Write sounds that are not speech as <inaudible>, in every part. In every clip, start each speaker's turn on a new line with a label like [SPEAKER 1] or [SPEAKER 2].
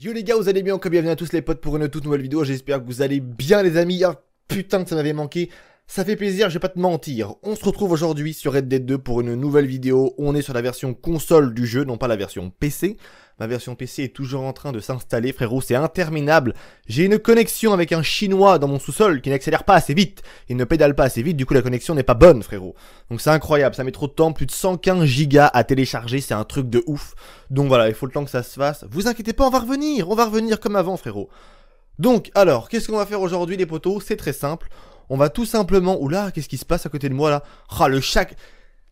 [SPEAKER 1] Yo les gars, vous allez bien Encore bienvenue à tous les potes pour une toute nouvelle vidéo. J'espère que vous allez bien les amis. Ah, putain que ça m'avait manqué. Ça fait plaisir, je vais pas te mentir. On se retrouve aujourd'hui sur Red Dead 2 pour une nouvelle vidéo. On est sur la version console du jeu, non pas la version PC. Ma version PC est toujours en train de s'installer, frérot, c'est interminable. J'ai une connexion avec un chinois dans mon sous-sol qui n'accélère pas assez vite. Il ne pédale pas assez vite, du coup la connexion n'est pas bonne, frérot. Donc c'est incroyable, ça met trop de temps, plus de 115 gigas à télécharger, c'est un truc de ouf. Donc voilà, il faut le temps que ça se fasse. Vous inquiétez pas, on va revenir, on va revenir comme avant, frérot. Donc alors, qu'est-ce qu'on va faire aujourd'hui les potos C'est très simple on va tout simplement. Oula, qu'est-ce qui se passe à côté de moi là Ah, le chaque.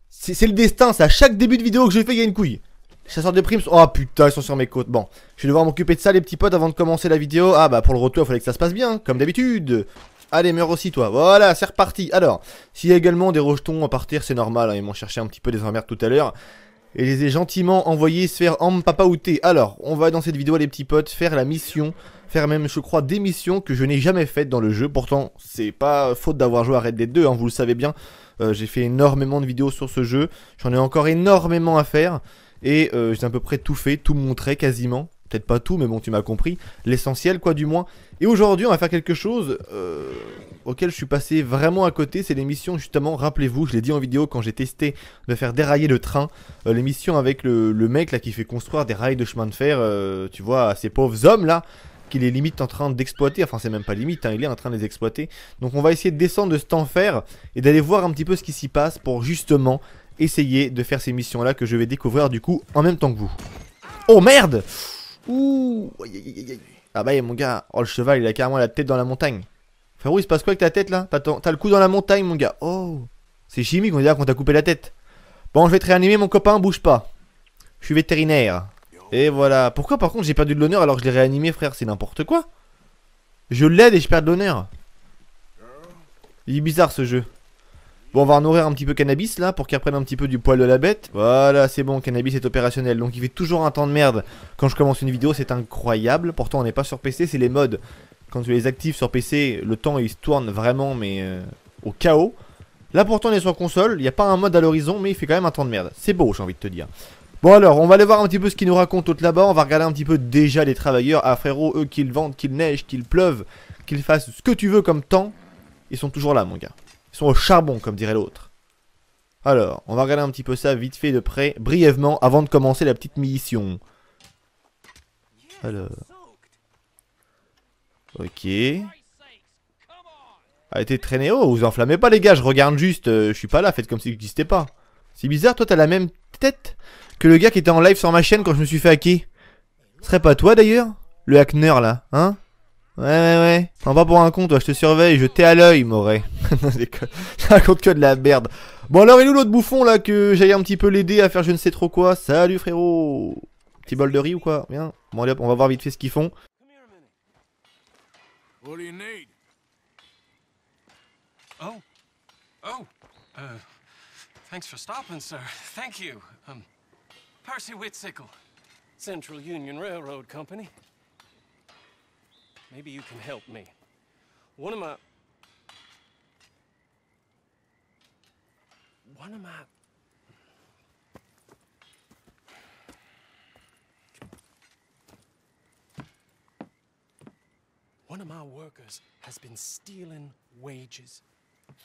[SPEAKER 1] C'est le destin, c'est à chaque début de vidéo que je fais, il y a une couille. Chasseur des primes. Oh putain, ils sont sur mes côtes. Bon, je vais devoir m'occuper de ça, les petits potes, avant de commencer la vidéo. Ah bah, pour le retour, il fallait que ça se passe bien, comme d'habitude. Allez, meurs aussi, toi. Voilà, c'est reparti. Alors, s'il y a également des rejetons à partir, c'est normal. Hein, ils m'ont cherché un petit peu des emmerdes tout à l'heure. Et je les ai gentiment envoyés se faire en papa Alors, on va dans cette vidéo, les petits potes, faire la mission. Faire même, je crois, des missions que je n'ai jamais faites dans le jeu. Pourtant, c'est pas faute d'avoir joué à Red Dead 2, hein, vous le savez bien. Euh, j'ai fait énormément de vidéos sur ce jeu. J'en ai encore énormément à faire. Et euh, j'ai à peu près tout fait, tout montré quasiment peut-être pas tout, mais bon, tu m'as compris, l'essentiel, quoi, du moins. Et aujourd'hui, on va faire quelque chose euh, auquel je suis passé vraiment à côté. C'est l'émission, justement, rappelez-vous, je l'ai dit en vidéo quand j'ai testé de faire dérailler le train. Euh, l'émission avec le, mec là qui fait construire des rails de chemin de fer, euh, tu vois, à ces pauvres hommes là qu'il est limite en train d'exploiter, enfin c'est même pas limite, hein, il est en train de les exploiter. Donc on va essayer de descendre de cet enfer et d'aller voir un petit peu ce qui s'y passe pour justement essayer de faire ces missions là que je vais découvrir du coup en même temps que vous. Oh merde Ouh Ah bah eh, mon gars, oh le cheval il a carrément la tête dans la montagne. Frérot, il se passe quoi avec ta tête là T'as le coup dans la montagne mon gars. Oh C'est chimique, on dirait qu'on t'a coupé la tête. Bon, je vais te réanimer mon copain, bouge pas. Je suis vétérinaire. Et voilà. Pourquoi par contre j'ai perdu de l'honneur alors que je l'ai réanimé frère C'est n'importe quoi. Je l'aide et je perds de l'honneur. Il est bizarre ce jeu. Bon, on va nourrir un petit peu Cannabis là pour qu'il reprenne un petit peu du poil de la bête. Voilà, c'est bon, Cannabis est opérationnel. Donc il fait toujours un temps de merde quand je commence une vidéo, c'est incroyable. Pourtant, on n'est pas sur PC, c'est les modes. Quand tu les actives sur PC, le temps il se tourne vraiment, mais euh, au chaos. Là pourtant on est sur console, il n'y a pas un mode à l'horizon mais il fait quand même un temps de merde. C'est beau j'ai envie de te dire. Bon alors, on va aller voir un petit peu ce qu'ils nous raconte tout là-bas, on va regarder un petit peu déjà les travailleurs. Ah frérot, eux qu'ils vendent, qu'ils neigent, qu'ils pleuvent, qu'ils fassent ce que tu veux comme temps, ils sont toujours là mon gars. Ils sont au charbon, comme dirait l'autre. Alors, on va regarder un petit peu ça vite fait de près, brièvement, avant de commencer la petite mission. Alors. Ok. A été traîné. Oh, vous enflammez pas les gars, je regarde juste, euh, je suis pas là, faites comme si j'existais pas. C'est bizarre, toi t'as la même tête que le gars qui était en live sur ma chaîne quand je me suis fait hacker. Ce serait pas toi d'ailleurs Le hackner là, hein Ouais, ouais, ouais. en va pour un compte, toi, je te surveille, je t'ai à l'œil, Moret. <laughs> <laughs> je raconte que de la merde. Bon, alors, il nous, l'autre bouffon, là, que j'aille un petit peu l'aider à faire je ne sais trop quoi Salut, frérot Petit bol de riz ou quoi Bien. Bon, allez hop, on va voir vite fait ce qu'ils font.
[SPEAKER 2] Oh. Oh. Uh, thanks for stopping, sir. Thank you. Um, Percy Whitsickle, Central Union Railroad Company. Maybe you can help me. One of my... One of my... One of my workers has been stealing wages.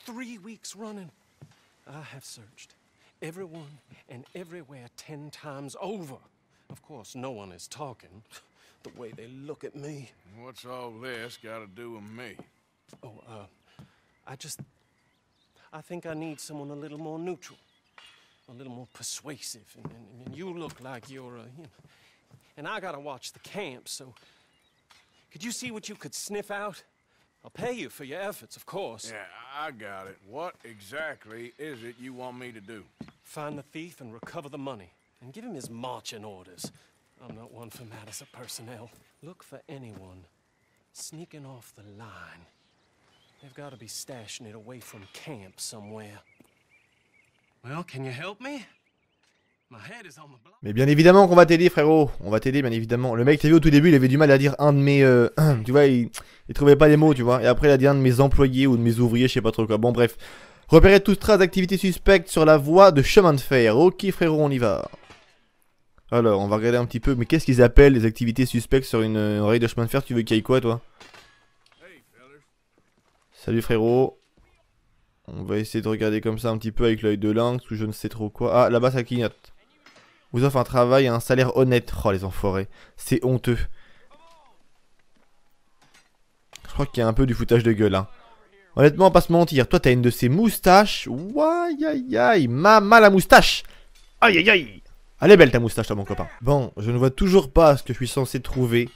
[SPEAKER 2] Three weeks running. I have searched everyone and everywhere ten times over. Of course, no one is talking. <laughs> the way they look at me. What's all this got to do with me? Oh, uh, I just... I think I need someone a little more neutral. A little more persuasive. And, and, and you look like you're, uh, you know... And I gotta watch the camp, so... Could you see what you could sniff out? I'll pay you for your efforts, of course. Yeah, I got it. What exactly is it you want me to do? Find the thief and recover the money. And give him his marching orders. I'm not one for personnel. Look for anyone sneaking off the line. They've got be stashing it away from camp somewhere. Well, can you help me?
[SPEAKER 1] Mais bien évidemment qu'on va t'aider frérot, on va t'aider bien évidemment. Le mec t'as vu au tout début il avait du mal à dire un de mes... Euh, <clears throat> tu vois, il, trouvait pas les mots tu vois. Et après il a dit un de mes employés ou de mes ouvriers, je sais pas trop quoi. Bon bref. Repérez toutes traces d'activité suspecte sur la voie de chemin de fer. Ok frérot on y va. Alors, on va regarder un petit peu. Mais qu'est-ce qu'ils appellent les activités suspectes sur une, une de chemin de fer Tu veux qu'il y aille quoi, toi Salut frérot. On va essayer de regarder comme ça un petit peu avec l'œil de lynx ou je ne sais trop quoi. Ah, là-bas ça clignote. Vous offre un travail et un salaire honnête. Oh, les enfoirés. C'est honteux. Je crois qu'il y a un peu du foutage de gueule, hein. Honnêtement, pas se mentir. Toi, t'as une de ces moustaches. Ouaille, aïe, aïe. Mama la moustache. Aïe, aïe, aïe. Allez belle ta moustache, toi, mon copain. Bon, je ne vois toujours pas ce que je suis censé trouver.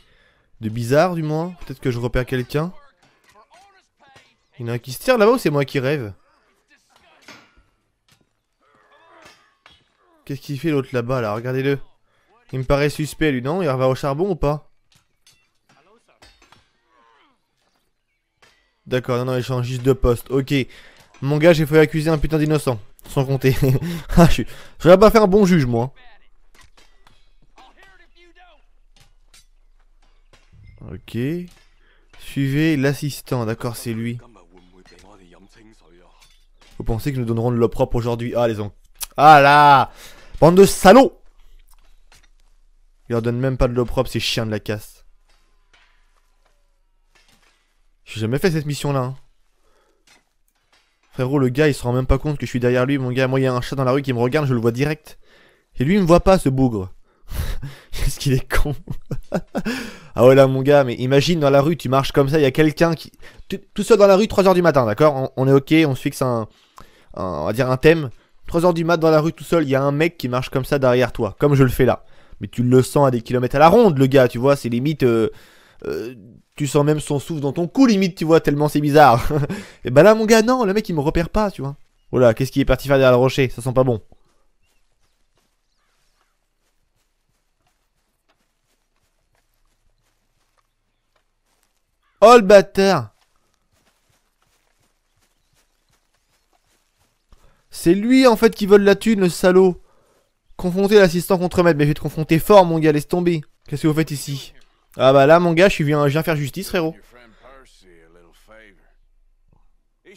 [SPEAKER 1] De bizarre, du moins. Peut-être que je repère quelqu'un. Il y en a un qui se tire là-bas ou c'est moi qui rêve Qu'est-ce qu'il fait l'autre là-bas, là, Regardez-le. Il me paraît suspect, lui, non Il va au charbon ou pas D'accord, non, non, il change juste de poste. Ok. Mon gars, j'ai failli accuser un putain d'innocent. Sans compter. <laughs> ah, je Je vais pas faire un bon juge, moi. Ok. Suivez l'assistant, d'accord, c'est lui. Vous pensez que nous donnerons de l'eau propre aujourd'hui Ah, les en... Ah là Bande de salauds Ils leur donnent même pas de l'eau propre, ces chiens de la casse. J'ai jamais fait cette mission-là. Hein. Frérot, le gars, il se rend même pas compte que je suis derrière lui, mon gars. Moi, il y a un chat dans la rue qui me regarde, je le vois direct. Et lui, il me voit pas, ce bougre. <laughs> est ce qu'il est con <laughs> Ah ouais, là, mon gars, mais imagine dans la rue, tu marches comme ça, il y a quelqu'un qui. Tout seul dans la rue, 3h du matin, d'accord on, est ok, on se fixe un, on va dire un thème. 3h du mat dans la rue tout seul, il y a un mec qui marche comme ça derrière toi, comme je le fais là. Mais tu le sens à des kilomètres à la ronde, le gars, tu vois, c'est limite. Euh, euh, tu sens même son souffle dans ton cou, limite, tu vois, tellement c'est bizarre. <laughs> Et bah ben là, mon gars, non, le mec, il me repère pas, tu vois. Oh là, qu'est-ce qui est parti faire derrière le rocher Ça sent pas bon. Oh le bâtard C'est lui en fait qui vole la thune, le salaud Confronter l'assistant contre maître, mais je vais te confronter fort mon gars, laisse tomber Qu'est-ce que vous faites ici Ah bah là mon gars, je viens, faire justice frérot
[SPEAKER 2] Mais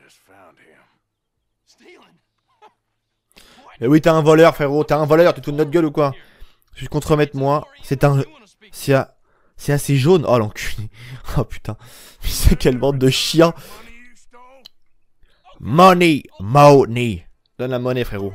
[SPEAKER 2] <laughs>
[SPEAKER 1] eh oui, t'es un voleur frérot, t'es un voleur, tu te fous de notre gueule ou quoi je vais contre moi. C'est un... C'est assez jaune. Oh l'enculé. <laughs> Oh putain. c'est quelle bande de chiens. Money. Money. Donne la monnaie frérot.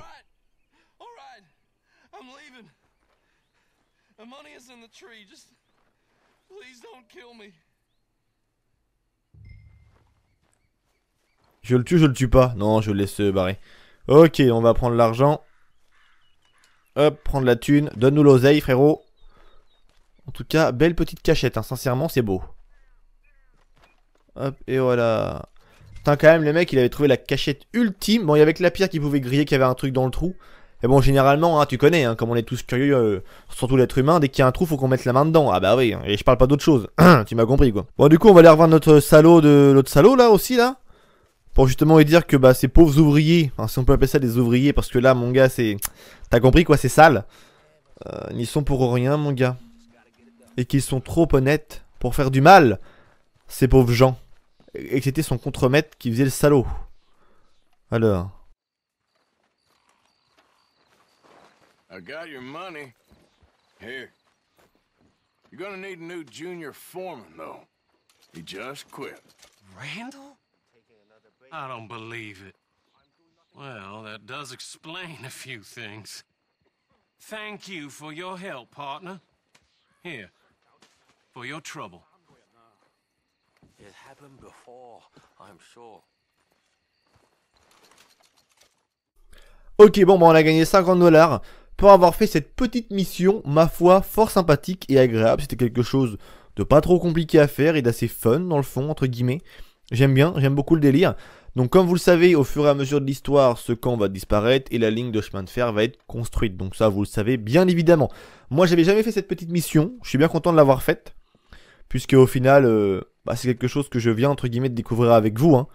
[SPEAKER 1] Je le tue, je le tue pas. Non, je le laisse barrer. Ok, on va prendre l'argent. Hop, prendre la thune. Donne-nous l'oseille, frérot. En tout cas, belle petite cachette. Hein. Sincèrement, c'est beau. Hop, et voilà. Putain, quand même, le mec, il avait trouvé la cachette ultime. Bon, il y avait que la pierre qui pouvait griller, qu'il y avait un truc dans le trou. Et bon, généralement, hein, tu connais, hein, comme on est tous curieux, euh, surtout l'être humain, dès qu'il y a un trou, faut qu'on mette la main dedans. Ah bah oui, et je parle pas d'autre chose. <clears throat> tu m'as compris, quoi. Bon, du coup, on va aller revoir notre salaud de l'autre salaud, là, aussi, là pour justement lui dire que bah, ces pauvres ouvriers, hein, si on peut appeler ça des ouvriers, parce que là, mon gars, c'est. T'as compris quoi, c'est sale. Euh, n'y ils sont pour rien, mon gars. Et qu'ils sont trop honnêtes pour faire du mal, ces pauvres gens. Et que c'était son contremaître qui faisait le salaud. Alors.
[SPEAKER 2] I got your money. Here. You're gonna need a new junior foreman, though. He just quit. Randall? I don't believe it. Well, that does explain a few things. Thank you for your help, partner. Here, for your trouble. It happened before, I'm sure.
[SPEAKER 1] Ok, bon, bon, bah, on a gagné 50 dollars pour avoir fait cette petite mission, ma foi, fort sympathique et agréable. C'était quelque chose de pas trop compliqué à faire et d'assez fun dans le fond, entre guillemets. J'aime bien, j'aime beaucoup le délire. Donc comme vous le savez, au fur et à mesure de l'histoire, ce camp va disparaître et la ligne de chemin de fer va être construite. Donc ça, vous le savez bien évidemment. Moi, j'avais jamais fait cette petite mission. Je suis bien content de l'avoir faite. Puisque au final, euh, bah, c'est quelque chose que je viens, entre guillemets, de découvrir avec vous. Hein,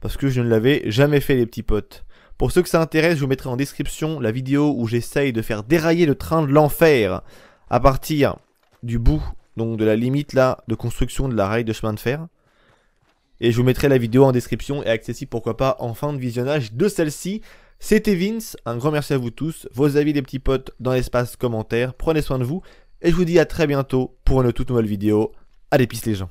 [SPEAKER 1] parce que je ne l'avais jamais fait, les petits potes. Pour ceux que ça intéresse, je vous mettrai en description la vidéo où j'essaye de faire dérailler le train de l'enfer à partir du bout, donc de la limite là, de construction de la rail de chemin de fer. Et je vous mettrai la vidéo en description et accessible pourquoi pas en fin de visionnage de celle-ci. C'était Vince, un grand merci à vous tous, vos avis des petits potes dans l'espace commentaire, prenez soin de vous, et je vous dis à très bientôt pour une toute nouvelle vidéo. Allez pisse les gens